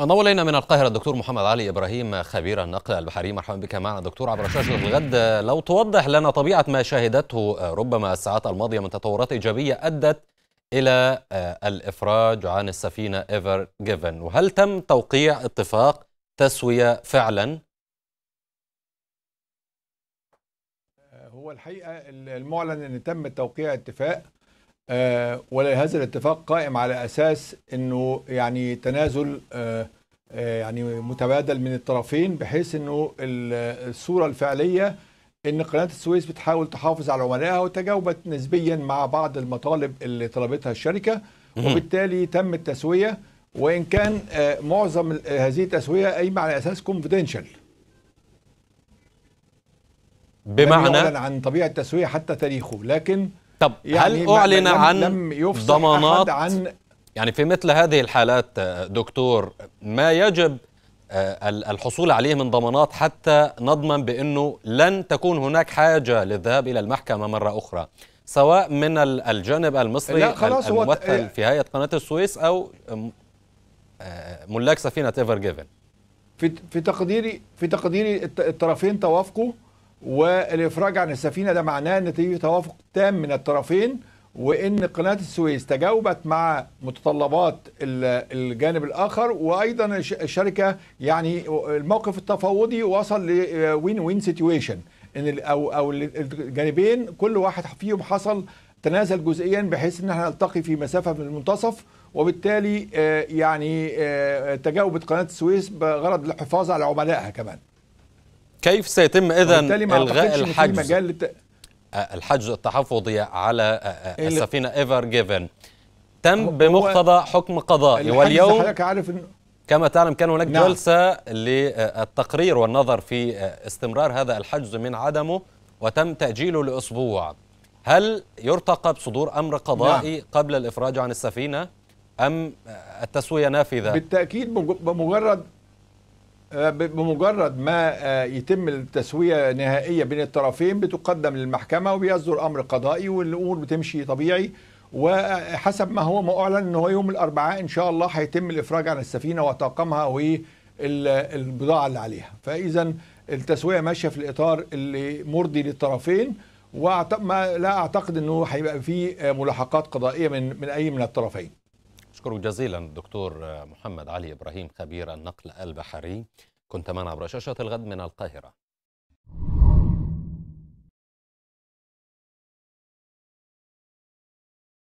انضم الينا من القاهره الدكتور محمد علي ابراهيم خبير النقل البحري مرحبا بك معنا دكتور عبر شاشه الغد لو توضح لنا طبيعه ما شاهدته ربما الساعات الماضيه من تطورات ايجابيه ادت الى آه، الافراج عن السفينه ايفر جيفن وهل تم توقيع اتفاق تسويه فعلا هو الحقيقه المعلن ان تم توقيع اتفاق آه، ولهذا الاتفاق قائم على اساس انه يعني تنازل آه، آه، يعني متبادل من الطرفين بحيث انه الصوره الفعليه ان قناه السويس بتحاول تحافظ على عملائها وتجاوبت نسبيا مع بعض المطالب اللي طلبتها الشركه وبالتالي تم التسويه وان كان معظم هذه التسويه قايمه على اساس كونفدينشال بمعنى عن طبيعه التسويه حتى تاريخه لكن طب يعني هل اعلن عن لم يفصح ضمانات عن يعني في مثل هذه الحالات آه، دكتور ما يجب آه، الحصول عليه من ضمانات حتى نضمن بانه لن تكون هناك حاجه للذهاب الى المحكمه مره اخرى سواء من الجانب المصري لا خلاص الممثل في هيئه قناه السويس او آه، ملاك سفينه ايفر جيفن في في تقديري في تقديري الطرفين توافقوا والافراج عن السفينه ده معناه ان في توافق تام من الطرفين وان قناه السويس تجاوبت مع متطلبات الجانب الاخر وايضا الشركه يعني الموقف التفاوضي وصل لوين وين سيتويشن ان او او الجانبين كل واحد فيهم حصل تنازل جزئيا بحيث ان احنا نلتقي في مسافه من المنتصف وبالتالي آه، يعني آه، تجاوبت قناه السويس بغرض الحفاظ على عملائها كمان كيف سيتم اذا الغاء الحجز لت... آه، الحجز التحفظي على آه، آه، إيه، السفينه ايفر جيفن تم بمقتضى حكم قضائي واليوم عارف إن... كما تعلم كان هناك نعم. جلسه للتقرير والنظر في استمرار هذا الحجز من عدمه وتم تاجيله لاسبوع هل يرتقب صدور امر قضائي نعم. قبل الافراج عن السفينه ام التسويه نافذه بالتاكيد بمجرد آه، بمجرد ما آه، يتم التسوية نهائية بين الطرفين بتقدم للمحكمة وبيصدر أمر قضائي والأمور بتمشي طبيعي وحسب ما هو معلن أنه هو يوم الأربعاء إن شاء الله هيتم الإفراج عن السفينة وطاقمها والبضاعة اللي عليها فإذا التسوية ماشية في الإطار اللي مرضي للطرفين لا أعتقد أنه هيبقى في آه، ملاحقات قضائية من, من أي من الطرفين أشكرك جزيلا الدكتور محمد علي إبراهيم خبير النقل البحري كنت معنا عبر شاشة الغد من القاهرة